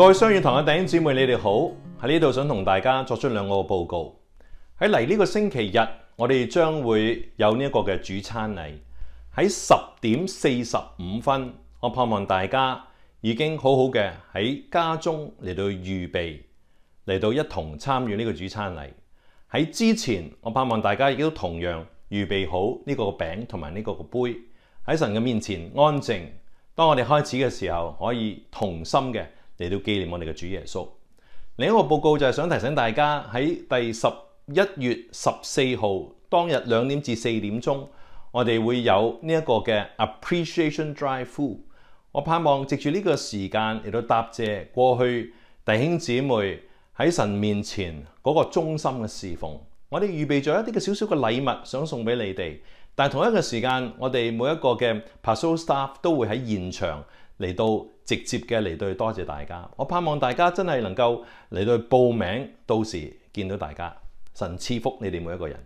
各位商语堂嘅弟兄姊妹，你哋好喺呢度，想同大家作出两个报告。喺嚟呢个星期日，我哋将会有呢一个嘅主餐礼，喺十点四十五分。我盼望大家已经好好嘅喺家中嚟到预备，嚟到一同参与呢个主餐礼。喺之前，我盼望大家亦都同样预备好呢个饼同埋呢个杯，喺神嘅面前安静。当我哋开始嘅时候，可以同心嘅。嚟到紀念我哋嘅主耶穌。另一個報告就係想提醒大家喺第十一月十四號當日兩點至四點鐘，我哋會有呢一個嘅 Appreciation Drive Food。我盼望藉住呢個時間嚟到答謝過去弟兄姊妹喺神面前嗰個忠心嘅侍奉。我哋預備咗一啲嘅少少嘅禮物想送俾你哋，但同一個時間，我哋每一個嘅 p a r s o l Staff 都會喺現場。嚟到直接嘅嚟到去多謝大家，我盼望大家真係能夠嚟到去報名，到時見到大家，神賜福你哋每一個人。